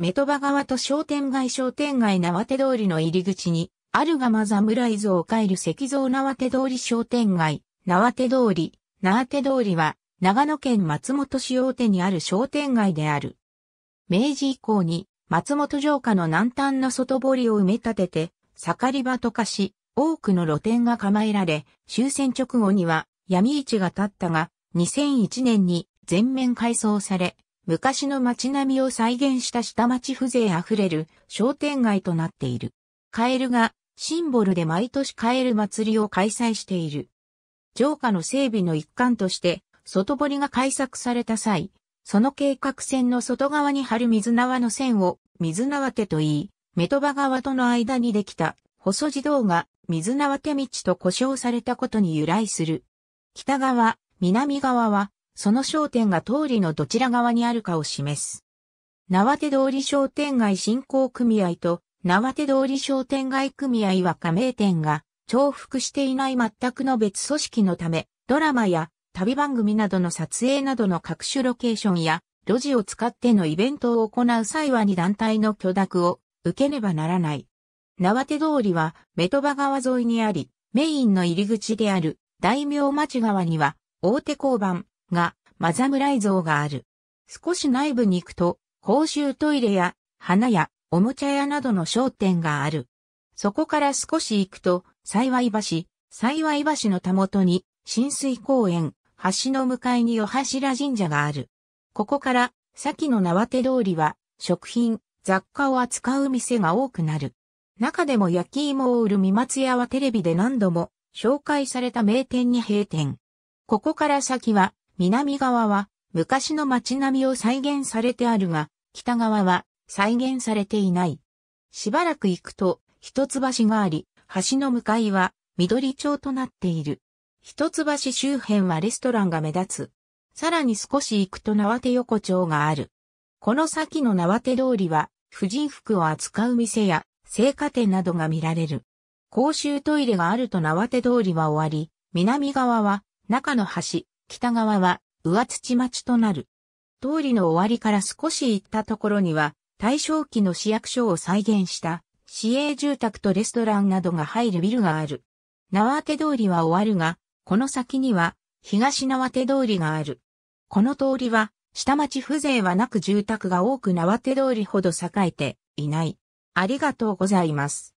メトバ川と商店街商店街縄手通りの入り口に、あるがま侍像を帰る石像縄手通り商店街、縄手通り、縄手通りは、長野県松本市大手にある商店街である。明治以降に、松本城下の南端の外堀を埋め立てて、盛り場と化し、多くの露店が構えられ、終戦直後には闇市が立ったが、2001年に全面改装され、昔の街並みを再現した下町風情あふれる商店街となっている。カエルがシンボルで毎年カエル祭りを開催している。城下の整備の一環として外堀が開削された際、その計画線の外側に張る水縄の線を水縄手と言い、メトバ川との間にできた細地道が水縄手道と呼称されたことに由来する。北側、南側はその商店が通りのどちら側にあるかを示す。縄手通り商店街振興組合と縄手通り商店街組合は加盟店が重複していない全くの別組織のため、ドラマや旅番組などの撮影などの各種ロケーションや路地を使ってのイベントを行う際はに団体の許諾を受けねばならない。縄手通りはメトバ川沿いにあり、メインの入り口である大名町側には大手交番、が、マザムライ像がある。少し内部に行くと、公衆トイレや、花屋、おもちゃ屋などの商店がある。そこから少し行くと、幸い橋、幸い橋のたもとに、浸水公園、橋の向かいに夜柱神社がある。ここから、先の縄手通りは、食品、雑貨を扱う店が多くなる。中でも焼き芋を売る三松屋はテレビで何度も紹介された名店に閉店。ここから先は南側は昔の街並みを再現されてあるが、北側は再現されていない。しばらく行くと、一橋があり、橋の向かいは緑町となっている。一橋周辺はレストランが目立つ。さらに少し行くと縄手横丁がある。この先の縄手通りは、婦人服を扱う店や、青果店などが見られる。公衆トイレがあると縄手通りは終わり、南側は、中の橋、北側は上土町となる。通りの終わりから少し行ったところには、大正期の市役所を再現した市営住宅とレストランなどが入るビルがある。縄手通りは終わるが、この先には東縄手通りがある。この通りは下町風情はなく住宅が多く縄手通りほど栄えていない。ありがとうございます。